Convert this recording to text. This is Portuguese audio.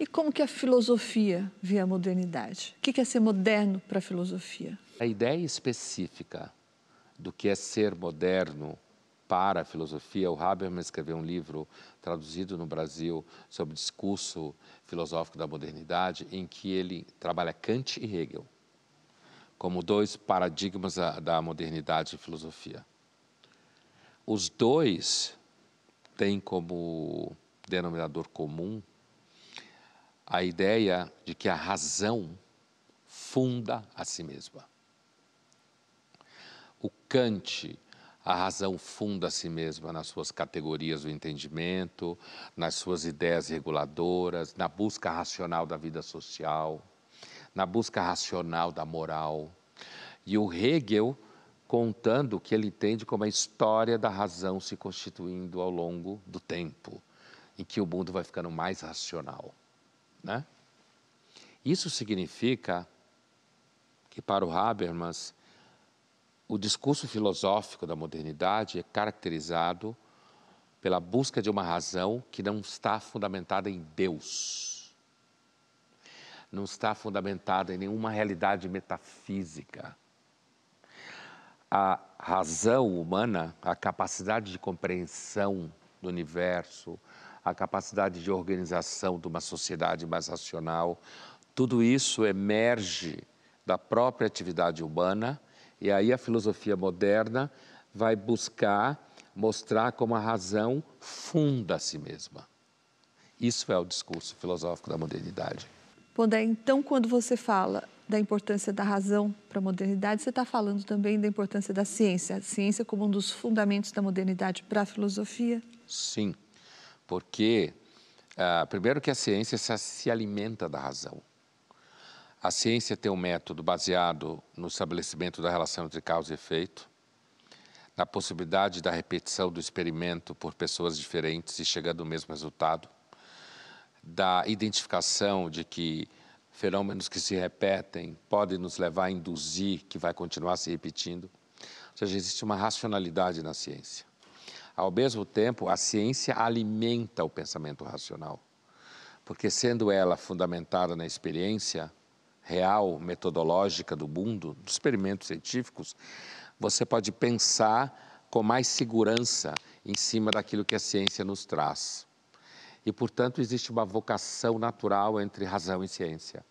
E como que a filosofia vê a modernidade? O que é ser moderno para a filosofia? A ideia específica do que é ser moderno para a filosofia, o Habermas escreveu um livro traduzido no Brasil sobre discurso filosófico da modernidade, em que ele trabalha Kant e Hegel como dois paradigmas da, da modernidade e filosofia. Os dois têm como denominador comum a ideia de que a razão funda a si mesma. O Kant, a razão funda a si mesma nas suas categorias do entendimento, nas suas ideias reguladoras, na busca racional da vida social, na busca racional da moral. E o Hegel contando o que ele entende como a história da razão se constituindo ao longo do tempo, em que o mundo vai ficando mais racional. Né? Isso significa que, para o Habermas, o discurso filosófico da modernidade é caracterizado pela busca de uma razão que não está fundamentada em Deus, não está fundamentada em nenhuma realidade metafísica. A razão humana, a capacidade de compreensão do universo, a capacidade de organização de uma sociedade mais racional, tudo isso emerge da própria atividade humana e aí a filosofia moderna vai buscar mostrar como a razão funda a si mesma. Isso é o discurso filosófico da modernidade. Pondé, então, quando você fala da importância da razão para a modernidade, você está falando também da importância da ciência. A ciência como um dos fundamentos da modernidade para a filosofia? Sim porque, ah, primeiro, que a ciência se alimenta da razão. A ciência tem um método baseado no estabelecimento da relação entre causa e efeito, na possibilidade da repetição do experimento por pessoas diferentes e chegando ao mesmo resultado, da identificação de que fenômenos que se repetem podem nos levar a induzir que vai continuar se repetindo. Ou seja, existe uma racionalidade na ciência. Ao mesmo tempo, a ciência alimenta o pensamento racional, porque sendo ela fundamentada na experiência real, metodológica do mundo, dos experimentos científicos, você pode pensar com mais segurança em cima daquilo que a ciência nos traz. E, portanto, existe uma vocação natural entre razão e ciência.